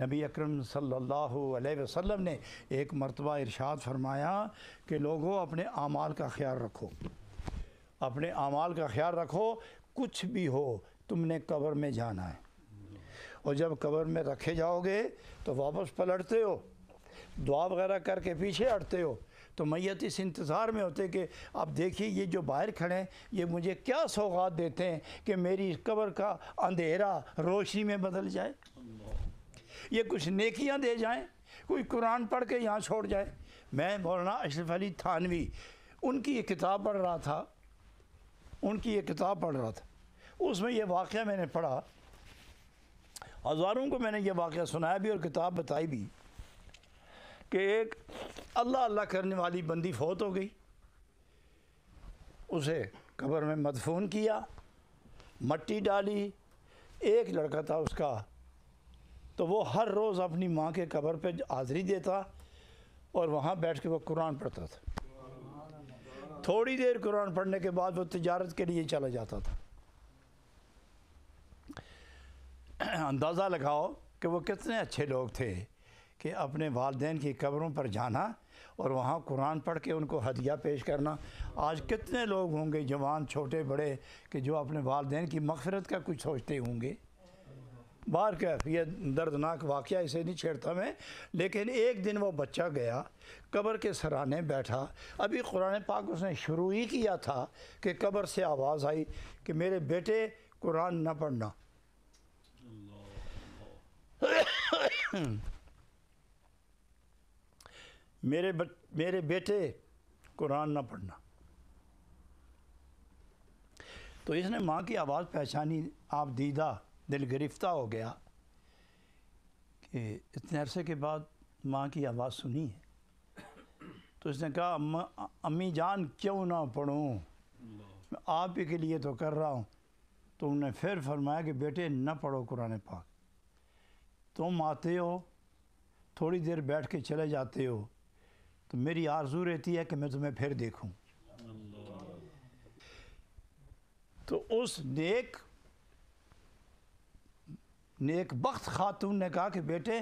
नबी अकरम सल्लल्लाहु अलैहि वसल्लम ने एक मरतबा इरशाद फरमाया कि लोगों अपने आमाल का ख्याल रखो अपने आमाल का ख्याल रखो कुछ भी हो तुमने कब्र में जाना है और जब कब्र में रखे जाओगे तो वापस पलटते हो दुआ वगैरह करके पीछे अटते हो तो मैत इस इंतज़ार में होते कि अब देखिए ये जो बाहर खड़े हैं ये मुझे क्या सौगात देते हैं कि मेरी कब्र का अंधेरा रोशनी में बदल जाए ये कुछ नेकियां दे जाएं कोई कुरान पढ़ के यहाँ छोड़ जाए मैं मौलाना अशरफ अली थानवी उनकी ये किताब पढ़ रहा था उनकी ये किताब पढ़ रहा था उसमें यह वाक़ मैंने पढ़ा हज़ारों को मैंने ये वाक़ सुनाया भी और किताब बताई भी कि एक अल्लाह अल्लाह करने वाली बंदी फौत हो गई उसे कब्र में मदफून किया मट्टी डाली एक लड़का था उसका तो वो हर रोज़ अपनी माँ के कबर पे हाज़री देता और वहाँ बैठ के वो कुरान पढ़ता था थोड़ी देर कुरान पढ़ने के बाद वो तजारत के लिए चला जाता था अंदाज़ा लगाओ कि वो कितने अच्छे लोग थे कि अपने वालदेन की कब्रों पर जाना और वहाँ कुरान पढ़ के उनको हदिया पेश करना आज कितने लोग होंगे जवान छोटे बड़े कि जो अपने वालदेन की मगफरत का कुछ सोचते होंगे बाहर कैफ ये दर्दनाक वाक़ इसे नहीं छेड़ता मैं लेकिन एक दिन वो बच्चा गया कब्र के सराहने बैठा अभी कुरान पाक उसने शुरू ही किया था कि कब्र से आवाज़ आई कि मेरे बेटे कुरान न पढ़ना मेरे ब, मेरे बेटे कुरान न पढ़ना तो इसने माँ की आवाज़ पहचानी आप दीदा दिल गिरफ्तार हो गया कि इतने अरसे के बाद माँ की आवाज़ सुनी है तो उसने कहा अम्मा अम्मी जान क्यों ना पढ़ूँ मैं आप ही के लिए तो कर रहा हूँ तो उन्होंने फिर फरमाया कि बेटे न पढ़ो कुरान पाक तुम आते हो थोड़ी देर बैठ के चले जाते हो तो मेरी आरजू रहती है कि मैं तुम्हें फिर देखूं तो उस नेक नेकबख्त खातून ने कहा कि बेटे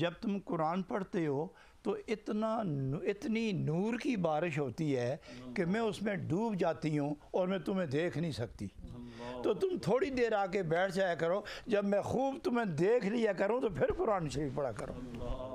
जब तुम कुरान पढ़ते हो तो इतना इतनी नूर की बारिश होती है कि मैं उसमें डूब जाती हूँ और मैं तुम्हें देख नहीं सकती तो तुम थोड़ी देर आके बैठ जाया करो जब मैं खूब तुम्हें देख लिया करूँ तो फिर कुरान शरीफ पढ़ा करो